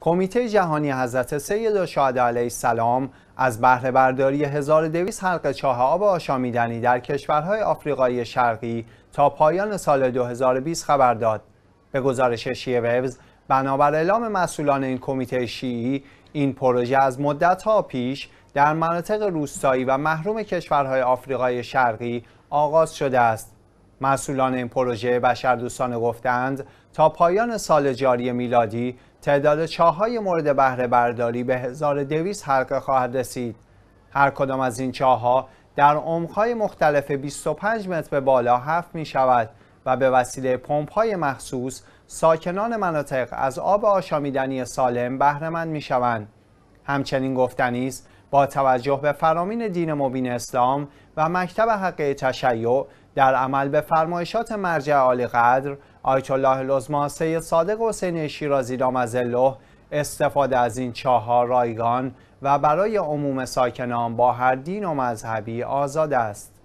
کمیته جهانی حضرت سید شاده علیه السلام از بهره برداری 1200 حلقه چاه آب آشامیدنی در کشورهای آفریقای شرقی تا پایان سال 2020 خبر داد. به گزارش ویوز، بنابر اعلام مسئولان این کمیته شیعی این پروژه از مدت ها پیش در مناطق روستایی و محروم کشورهای آفریقای شرقی آغاز شده است. مسئولان این پروژه بشردوستانه گفتند تا پایان سال جاری میلادی تعداد های مورد بهره برداری به 1200 حلقه خواهد رسید. هر کدام از این ها در های مختلف 25 متر به بالا هفت می شود و به وسیله های مخصوص ساکنان مناطق از آب آشامیدنی سالم بهره مند می شوند. همچنین گفتنی است با توجه به فرامین دین مبین اسلام و مکتب حقه تشیع در عمل به فرمایشات مرجع عالی قدر آیت الله لزما سید صادق حسین شیرازی دامزله استفاده از این چهار رایگان و برای عموم ساکنان با هر دین و مذهبی آزاد است